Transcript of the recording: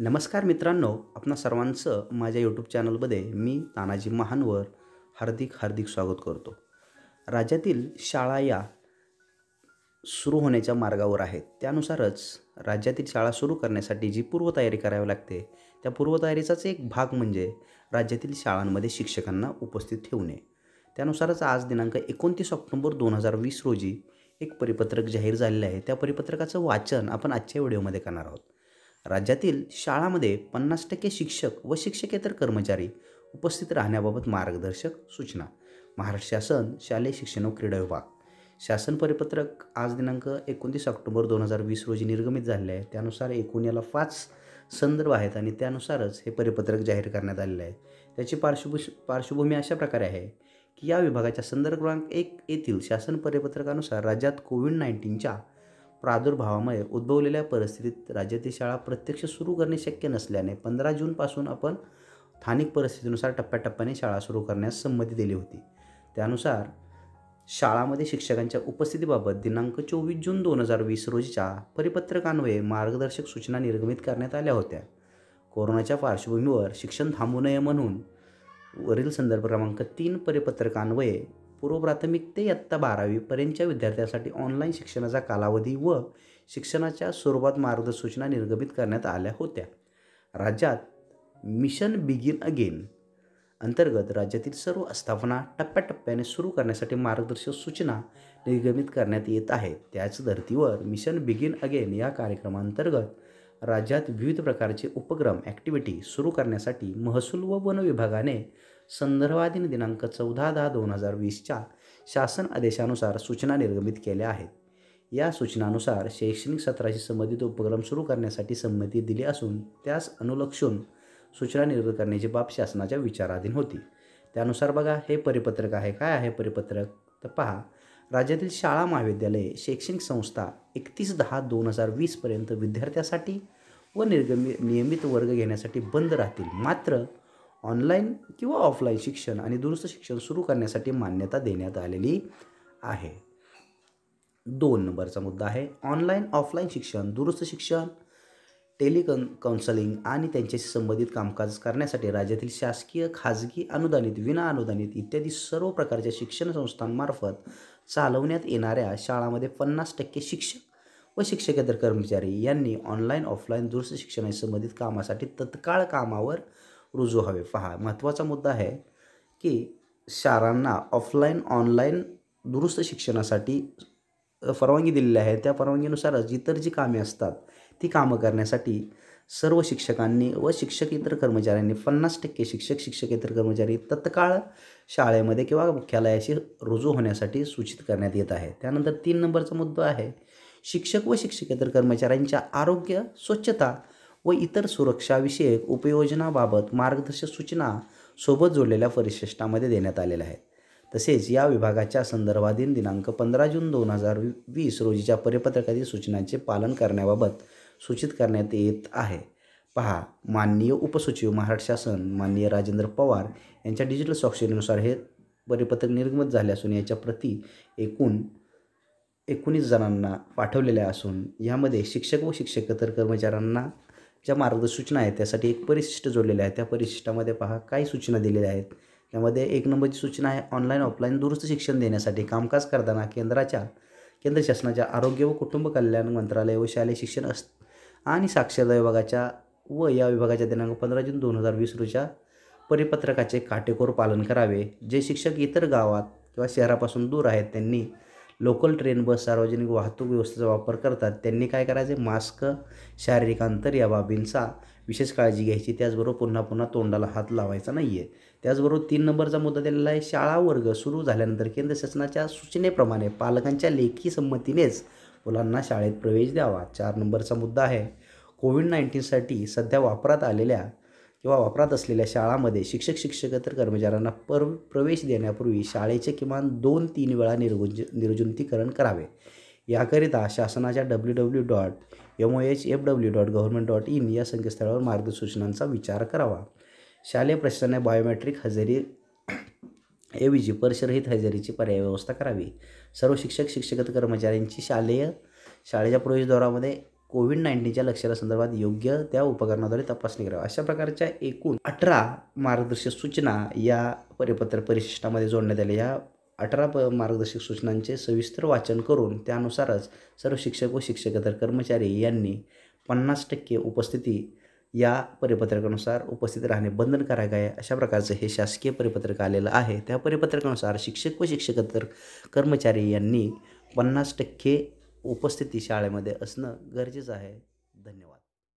नमस्कार मित्रांनो आपणा सर्वांचं माझ्या यूट्यूब चॅनलमध्ये मी तानाजी महानवर हार्दिक हार्दिक स्वागत करतो राज्यातील शाळा या सुरू होण्याच्या मार्गावर आहेत त्यानुसारच राज्यातील शाळा सुरू करण्यासाठी जी पूर्वतयारी करावी लागते त्या पूर्वतयारीचाच एक भाग म्हणजे राज्यातील शाळांमध्ये शिक्षकांना उपस्थित ठेवणे त्यानुसारच आज दिनांक एकोणतीस ऑक्टोंबर दोन हजार वीस रोजी एक परिपत्रक जाहीर झालेले आहे त्या परिपत्रकाचं वाचन आपण आजच्या व्हिडिओमध्ये करणार आहोत राज्यातील शाळामध्ये पन्नास टक्के शिक्षक व शिक्षकेतर कर्मचारी उपस्थित राहण्याबाबत मार्गदर्शक सूचना महाराष्ट्र शासन शालेय शिक्षण व क्रीडा विभाग शासन परिपत्रक आज दिनांक एकोणतीस ऑक्टोबर दोन हजार वीस रोजी निर्गमित झाले आहे त्यानुसार एकूण याला पाच संदर्भ आहेत आणि त्यानुसारच हे परिपत्रक जाहीर करण्यात आलेलं आहे त्याची पार्श्वभू पार्श्वभूमी अशा प्रकारे आहे की या विभागाच्या संदर्भ क्रमांक एक येथील शासन परिपत्रकानुसार राज्यात कोविड नाईन्टीनच्या प्रादुर्भावामुळे उद्भवलेल्या परिस्थितीत राज्यातील शाळा प्रत्यक्ष सुरू करणे शक्य नसल्याने पंधरा जूनपासून आपण स्थानिक परिस्थितीनुसार टप्प्याटप्प्याने शाळा सुरू करण्यास संमती दिली होती त्यानुसार शाळामध्ये शिक्षकांच्या उपस्थितीबाबत दिनांक चोवीस जून दोन हजार वीस रोजीच्या परिपत्रकान्वये मार्गदर्शक सूचना निर्गमित करण्यात आल्या होत्या कोरोनाच्या पार्श्वभूमीवर शिक्षण थांबू नये म्हणून वरील संदर्भ क्रमांक तीन परिपत्रकान्वये पूर्वप्राथमिक ते इयत्ता बारावीपर्यंतच्या विद्यार्थ्यांसाठी ऑनलाईन शिक्षणाचा कालावधी व शिक्षणाच्या स्वरूपात मार्गदर्शूचना निर्गमित करण्यात आल्या होत्या राज्यात मिशन बिगिन अगेन अंतर्गत राज्यातील सर्व स्थापना टप्प्याटप्प्याने सुरू करण्यासाठी मार्गदर्शक सूचना निर्गमित करण्यात येत आहेत त्याच धर्तीवर मिशन बिगिन अगेन या कार्यक्रमांतर्गत राज्यात विविध प्रकारचे उपक्रम ॲक्टिव्हिटी सुरू करण्यासाठी महसूल व वन विभागाने संदर्भाधीन दिनांक चौदा दहा दोन हजार वीसच्या शासन आदेशानुसार सूचना निर्गमित केल्या आहेत या सूचनानुसार शैक्षणिक सत्राशी संबंधित उपक्रम सुरू करण्यासाठी संमती दिली असून त्यास अनुलक्षून सूचना निर्गत करण्याची बाब शासनाच्या विचाराधीन होती त्यानुसार बघा हे परिपत्रक आहे काय आहे परिपत्रक तर पहा राज्यातील शाळा महाविद्यालये शैक्षणिक संस्था एकतीस दहा दोन हजार वीसपर्यंत विद्यार्थ्यासाठी व निर्गमी नियमित वर्ग घेण्यासाठी बंद राहतील मात्र ऑनलाईन किंवा ऑफलाईन शिक्षण आणि दुरुस्त शिक्षण सुरू करण्यासाठी मान्यता देण्यात आलेली आहे दोन नंबरचा मुद्दा आहे ऑनलाईन ऑफलाईन शिक्षण दुरुस्त शिक्षण टेलिकन काउन्सलिंग आणि त्यांच्याशी संबंधित कामकाज करण्यासाठी राज्यातील शासकीय खाजगी अनुदानित विना अनुदानित इत्यादी सर्व प्रकारच्या शिक्षण संस्थांमार्फत चालवण्यात येणाऱ्या शाळामध्ये पन्नास टक्के शिक्षक व शिक्षकेतर कर्मचारी यांनी ऑनलाईन ऑफलाईन दूरस्थ शिक्षणाशी संबंधित कामासाठी तत्काळ कामावर रुजू हवे पहा महत्त्वाचा मुद्दा आहे की शाळांना ऑफलाईन ऑनलाईन दुरुस्त शिक्षणासाठी परवानगी दिलेली आहे त्या परवानगीनुसारच इतर जी कामे असतात ती कामं करण्यासाठी सर्व शिक्षकांनी व शिक्षक इतर कर्मचाऱ्यांनी पन्नास टक्के शिक्षक इतर कर्मचारी तत्काळ शाळेमध्ये किंवा मुख्यालयाशी रुजू होण्यासाठी सूचित करण्यात येत आहे त्यानंतर तीन नंबरचा मुद्दा आहे शिक्षक व शिक्षकेतर कर्मचाऱ्यांच्या आरोग्य स्वच्छता व इतर सुरक्षाविषयक उपयोजनाबाबत मार्गदर्शक सूचना सोबत जोडलेल्या परिशिष्टामध्ये देण्यात आलेल्या आहेत तसेच या विभागाच्या संदर्भाधीन दिनांक पंधरा जून दोन हजार वीस रोजीच्या परिपत्रकातील सूचनांचे पालन करण्याबाबत सूचित करण्यात येत आहे पहा माननीय उपसचिव महाराष्ट्र शासन माननीय राजेंद्र पवार यांच्या डिजिटल स्वाक्षरीनुसार हे परिपत्रक निर्गमित झाले असून याच्या प्रती एकूण एकोणीस जणांना पाठवलेल्या असून यामध्ये शिक्षक व शिक्षकेतर कर्मचाऱ्यांना ज्या मार्गसूचना आहेत त्यासाठी एक परिशिष्ट जोडलेले आहे त्या परिशिष्टामध्ये पहा काय सूचना दिलेल्या आहेत त्यामध्ये एक नंबरची सूचना आहे ऑनलाईन ऑफलाईन दुरुस्त शिक्षण देण्यासाठी कामकाज करताना केंद्राच्या केंद्र शासनाच्या आरोग्य व कुटुंब कल्याण मंत्रालय व शालेय शिक्षण अस आणि साक्षरता विभागाच्या व या विभागाच्या दिनांक पंधरा जून दोन हजार वीस रोजीच्या परिपत्रकाचे काटेकोर पालन करावे जे शिक्षक इतर गावात किंवा शहरापासून दूर आहेत त्यांनी लोकल ट्रेन बस सार्वजनिक वाहतूक व्यवस्थेचा वापर करतात त्यांनी काय करायचे मास्क शारीरिक अंतर या बाबींचा विशेष काळजी घ्यायची त्याचबरोबर पुन्हा पुन्हा तोंडाला हात लावायचा नाही आहे त्याचबरोबर तीन नंबरचा मुद्दा दिलेला आहे शाळा वर्ग सुरू झाल्यानंतर केंद्र शासनाच्या सूचनेप्रमाणे पालकांच्या लेखी संमतीनेच मुलांना शाळेत प्रवेश द्यावा चार नंबरचा मुद्दा आहे कोविड नाईन्टीनसाठी सध्या वापरात आलेल्या किंवा वापरात असलेल्या शाळामध्ये शिक्षक शिक्षकेतर कर्मचाऱ्यांना पर प्रवेश देण्यापूर्वी शाळेचे किमान दोन तीन वेळा निर्गुज निर्जंतीकरण करावे याकरिता शासनाच्या W W dot M O H F W dot government dot in या संकेतस्थळावर मार्गसूचनांचा विचार करावा शालेय प्रशासनाने बायोमेट्रिक हजेरी ऐवजी परिसरहित हजेरीची पर्याय व्यवस्था करावी सर्व शिक्षक शिक्षकत कर्मचाऱ्यांची शालेय शाळेच्या प्रवेशद्वारामध्ये कोविड नाईन्टीनच्या लक्षणासंदर्भात योग्य त्या उपकरणाद्वारे तपासणी करावी अशा प्रकारच्या एकूण अठरा मार्गदर्शक सूचना या परिपत्र परिशिष्टामध्ये जोडण्यात आल्या या अठरा प मार्गदर्शक सूचनांचे सविस्तर वाचन करून त्यानुसारच सर्व शिक्षक व शिक्षकेतर कर्मचारी यांनी पन्नास टक्के उपस्थिती या परिपत्रकानुसार उपस्थित राहणे बंधनकारक आहे अशा प्रकारचं हे शासकीय परिपत्रक आलेलं आहे त्या परिपत्रकानुसार शिक्षक व शिक्षकेतर कर्मचारी यांनी पन्नास टक्के उपस्थिती शाळेमध्ये असणं गरजेचं आहे धन्यवाद